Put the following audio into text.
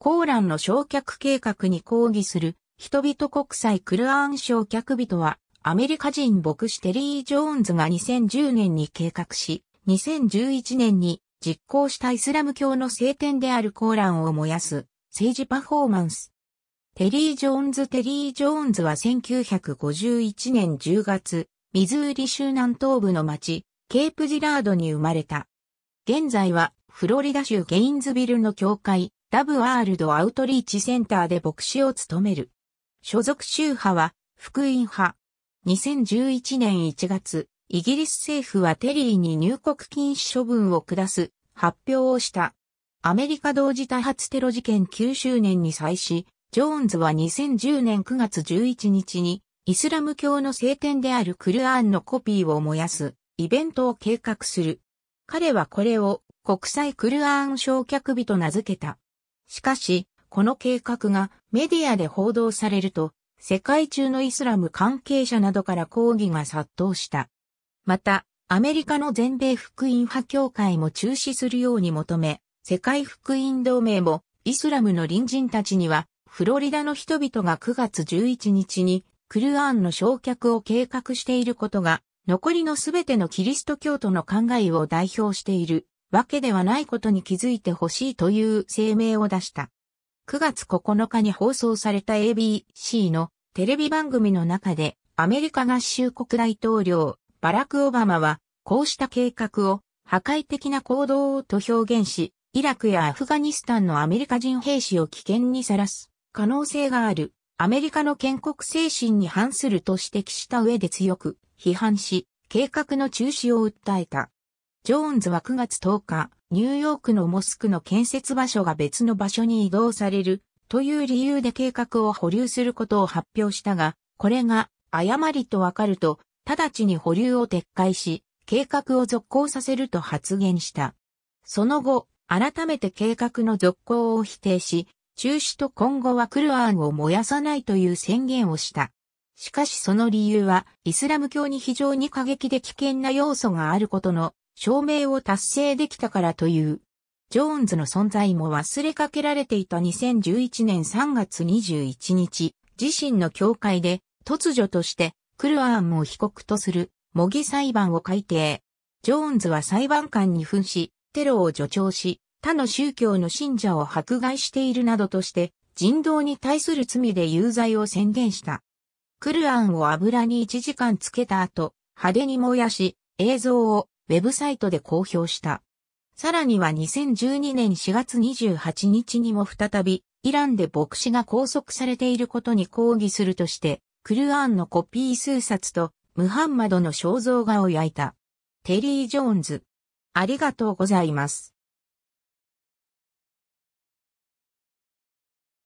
コーランの焼却計画に抗議する人々国際クルアーン焼却人はアメリカ人牧師テリー・ジョーンズが2010年に計画し、2011年に実行したイスラム教の聖典であるコーランを燃やす政治パフォーマンス。テリー・ジョーンズ・テリー・ジョーンズは1951年10月、ミズーリ州南東部の町、ケープジラードに生まれた。現在はフロリダ州ゲインズビルの教会、ラブワールドアウトリーチセンターで牧師を務める。所属宗派は、福音派。2011年1月、イギリス政府はテリーに入国禁止処分を下す発表をした。アメリカ同時多発テロ事件9周年に際し、ジョーンズは2010年9月11日に、イスラム教の聖典であるクルアーンのコピーを燃やすイベントを計画する。彼はこれを国際クルアーン焼却日と名付けた。しかし、この計画がメディアで報道されると、世界中のイスラム関係者などから抗議が殺到した。また、アメリカの全米福音派協会も中止するように求め、世界福音同盟もイスラムの隣人たちには、フロリダの人々が9月11日にクルアンの焼却を計画していることが、残りのすべてのキリスト教徒の考えを代表しているわけではないことに気づいてほしいという声明を出した。9月9日に放送された ABC のテレビ番組の中でアメリカ合衆国大統領バラク・オバマはこうした計画を破壊的な行動をと表現し、イラクやアフガニスタンのアメリカ人兵士を危険にさらす可能性があるアメリカの建国精神に反すると指摘した上で強く批判し、計画の中止を訴えた。ジョーンズは9月10日、ニューヨークのモスクの建設場所が別の場所に移動されるという理由で計画を保留することを発表したが、これが誤りとわかると、直ちに保留を撤回し、計画を続行させると発言した。その後、改めて計画の続行を否定し、中止と今後はクルアンを燃やさないという宣言をした。しかしその理由は、イスラム教に非常に過激で危険な要素があることの証明を達成できたからという。ジョーンズの存在も忘れかけられていた2011年3月21日、自身の教会で突如としてクルアーンを被告とする模擬裁判を改定。ジョーンズは裁判官に扮し、テロを助長し、他の宗教の信者を迫害しているなどとして、人道に対する罪で有罪を宣言した。クルアンを油に1時間つけた後、派手に燃やし、映像をウェブサイトで公表した。さらには2012年4月28日にも再び、イランで牧師が拘束されていることに抗議するとして、クルアンのコピー数冊とムハンマドの肖像画を焼いた。テリー・ジョーンズ。ありがとうございます。